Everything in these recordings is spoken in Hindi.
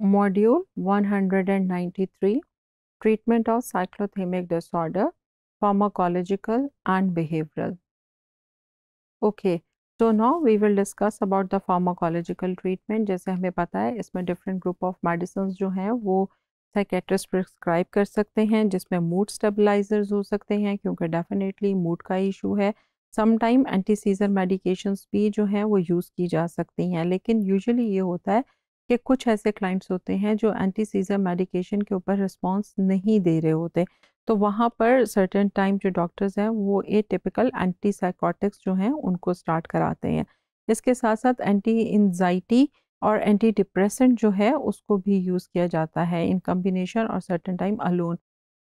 Module 193 Treatment of Cyclothemic Disorder Pharmacological and Behavioral. Okay, so now we will discuss about the pharmacological treatment. jaise hame pata hai isme different group of medicines jo hain wo psychiatrist prescribe kar sakte hain jisme mood stabilizers ho sakte hain kyunki definitely mood ka issue hai sometime anti seizure medications bhi jo hain wo use ki ja sakti hain lekin usually ye hota hai कि कुछ ऐसे क्लाइंट्स होते हैं जो एंटी सीजर मेडिकेशन के ऊपर रिस्पॉन्स नहीं दे रहे होते तो वहाँ पर सर्टेन टाइम जो डॉक्टर्स हैं वो ए टिपिकल एंटी साइकोटिक्स जो हैं उनको स्टार्ट कराते हैं इसके साथ साथ एंटी इन्जाइटी और एंटी डिप्रेसेंट जो है उसको भी यूज़ किया जाता है इन कम्बिनेशन और certain time alone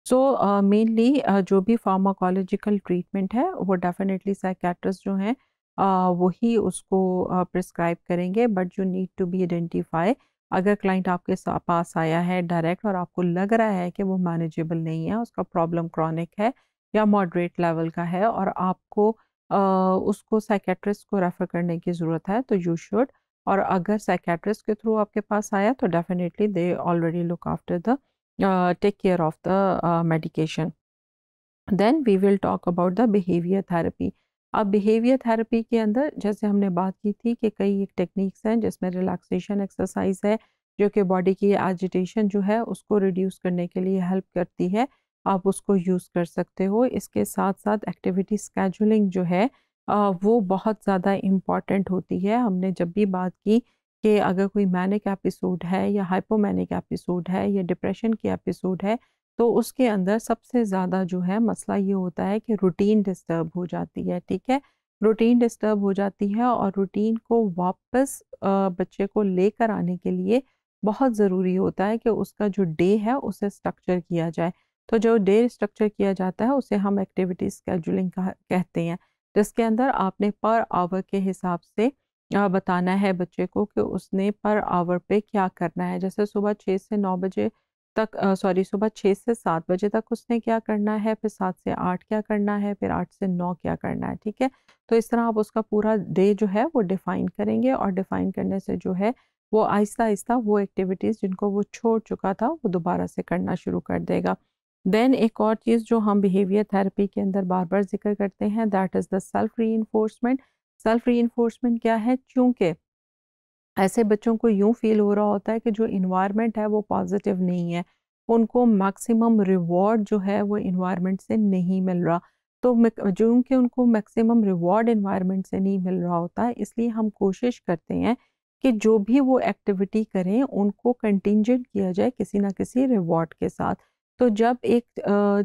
so mainly जो भी फार्माकोलॉजिकल ट्रीटमेंट है वो डेफिनेटली साइकेट्रिस्ट जो हैं वही उसको प्रिस्क्राइब करेंगे but you need to be identify अगर क्लाइंट आपके पास आया है डायरेक्ट और आपको लग रहा है कि वो मैनेजेबल नहीं है उसका प्रॉब्लम क्रॉनिक है या मॉडरेट लेवल का है और आपको आ, उसको साइकेट्रिस्ट को रेफ़र करने की ज़रूरत है तो यू शुड और अगर साइकेट्रिस्ट के थ्रू आपके पास आया तो definitely they already look after the take care of the medication then we will talk about the behaviour therapy अब बिहेवियर थेरेपी के अंदर जैसे हमने बात की थी कि कई एक टेक्निक्स हैं जिसमें रिलैक्सेशन एक्सरसाइज है जो कि बॉडी की एजिटेशन जो है उसको रिड्यूस करने के लिए हेल्प करती है आप उसको यूज़ कर सकते हो इसके साथ साथ एक्टिविटी स्केजुलिंग जो है वो बहुत ज़्यादा इम्पॉर्टेंट होती है हमने जब भी बात की कि अगर कोई मैनिक एपिसोड है या हाइपोमैनिक एपिसोड है या डिप्रेशन की एपिसोड है तो उसके अंदर सबसे ज़्यादा जो है मसला ये होता है कि रूटीन डिस्टर्ब हो जाती है ठीक है रूटीन डिस्टर्ब हो जाती है और रूटीन को वापस बच्चे को लेकर आने के लिए बहुत ज़रूरी होता है कि उसका जो डे है उसे स्ट्रक्चर किया जाए तो जो डे स्ट्रक्चर किया जाता है उसे हम एक्टिविटी स्केजुलिंग कहते हैं जिसके अंदर आपने पर आवर के हिसाब से बताना है बच्चे को कि उसने पर आवर पे क्या करना है जैसे सुबह छः से नौ बजे तक सॉरी सुबह छः से सात बजे तक उसने क्या करना है फिर सात से आठ क्या करना है फिर आठ से नौ क्या करना है ठीक है तो इस तरह आप उसका पूरा डे जो है वो डिफ़ाइन करेंगे और डिफ़ाइन करने से जो है वो आहिस्ता आहिस्ता वो एक्टिविटीज़ जिनको वो छोड़ चुका था वो दोबारा से करना शुरू कर देगा देन एक और चीज़ जो हम बिहेवियर थेरेपी के अंदर बार बार जिक्र करते हैं that is the self reinforcement self re क्या है चूँकि ऐसे बच्चों को यूँ फील हो रहा होता है कि जो इन्वायरमेंट है वो पॉजिटिव नहीं है उनको मैक्सिमम रिवॉर्ड जो है वो इन्वायरमेंट से नहीं मिल रहा तो जो उनके उनको मैक्सिमम रिवॉर्ड इन्वायरमेंट से नहीं मिल रहा होता है इसलिए हम कोशिश करते हैं कि जो भी वो एक्टिविटी करें उनको कंटिजेंट किया जाए किसी ना किसी रिवॉर्ड के साथ तो जब एक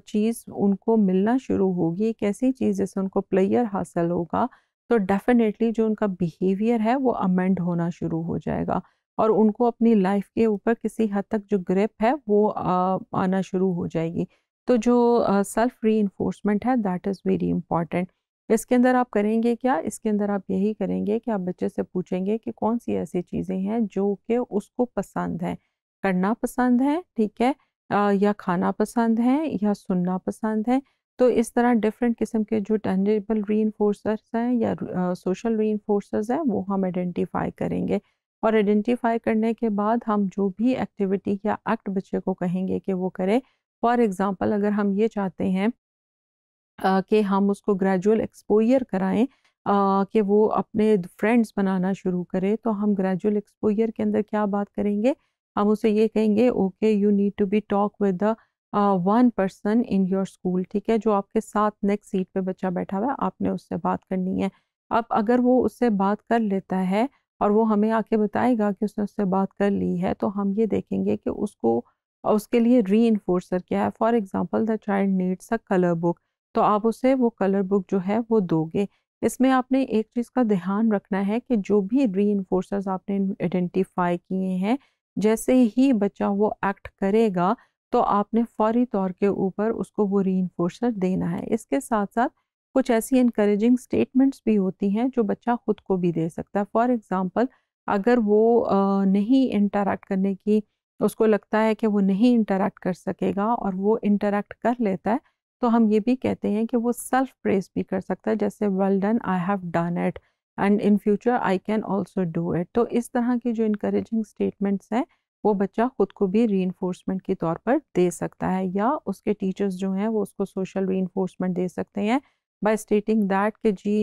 चीज़ उनको मिलना शुरू होगी एक ऐसी चीज़ जैसे उनको प्लेयर हासिल होगा तो डेफिनेटली जो उनका बिहेवियर है वो अमेंड होना शुरू हो जाएगा और उनको अपनी लाइफ के ऊपर किसी हद तक जो ग्रिप है वो आ, आना शुरू हो जाएगी तो जो सेल्फ री इन्फोर्समेंट है दैट इज़ वेरी इंपॉर्टेंट इसके अंदर आप करेंगे क्या इसके अंदर आप यही करेंगे कि आप बच्चे से पूछेंगे कि कौन सी ऐसी चीज़ें हैं जो कि उसको पसंद है करना पसंद है ठीक है आ, या खाना पसंद है या सुनना पसंद है तो इस तरह डिफरेंट किस्म के जो टेंजेबल री हैं या सोशल री हैं वो हम आइडेंटिफाई करेंगे और आइडेंटिफाई करने के बाद हम जो भी एक्टिविटी या एक्ट बच्चे को कहेंगे कि वो करे फॉर एग्ज़ाम्पल अगर हम ये चाहते हैं कि हम उसको ग्रेजुअल एक्सपोयर कराएं कि वो अपने फ्रेंड्स बनाना शुरू करे तो हम ग्रेजुअल एक्सपोयर के अंदर क्या बात करेंगे हम उसे ये कहेंगे okay you need to be talk with the one person in your school ठीक है जो आपके साथ नेक्स्ट सीट पे बच्चा बैठा हुआ है आपने उससे बात करनी है अब अगर वो उससे बात कर लेता है और वो हमें आके बताएगा कि उसने उससे बात कर ली है तो हम ये देखेंगे कि उसको उसके लिए री इन्फोर्सर क्या है for example the child needs a colour book तो आप उसे वो कलर बुक जो है वो दोगे इसमें आपने एक चीज़ का ध्यान रखना है कि जो भी री इन्फोर्सर्स आपने आइडेंटिफाई किए हैं जैसे ही बच्चा वो एक्ट करेगा तो आपने फौरी तौर के ऊपर उसको वो री देना है इसके साथ साथ कुछ ऐसी इनक्रेजिंग स्टेटमेंट्स भी होती हैं जो बच्चा खुद को भी दे सकता है फॉर एग्ज़ाम्पल अगर वो नहीं इंटरेक्ट करने की उसको लगता है कि वो नहीं इंटरेक्ट कर सकेगा और वो इंटरेक्ट कर लेता है तो हम ये भी कहते हैं कि वो सेल्फ प्रेस भी कर सकता है जैसे well done I have done it and in future I can also do it तो इस तरह की जो इनक्रेजिंग स्टेटमेंट्स हैं वो बच्चा ख़ुद को भी री के तौर पर दे सकता है या उसके टीचर्स जो हैं वो उसको सोशल री दे सकते हैं बाय स्टेटिंग दैट कि जी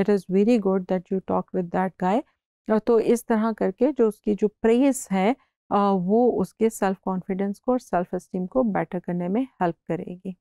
it is very good that you talk with that guy तो इस तरह करके जो उसकी जो प्रेस है uh, वो उसके सेल्फ कॉन्फिडेंस को और सेल्फ इस्टीम को बेटर करने में हेल्प करेगी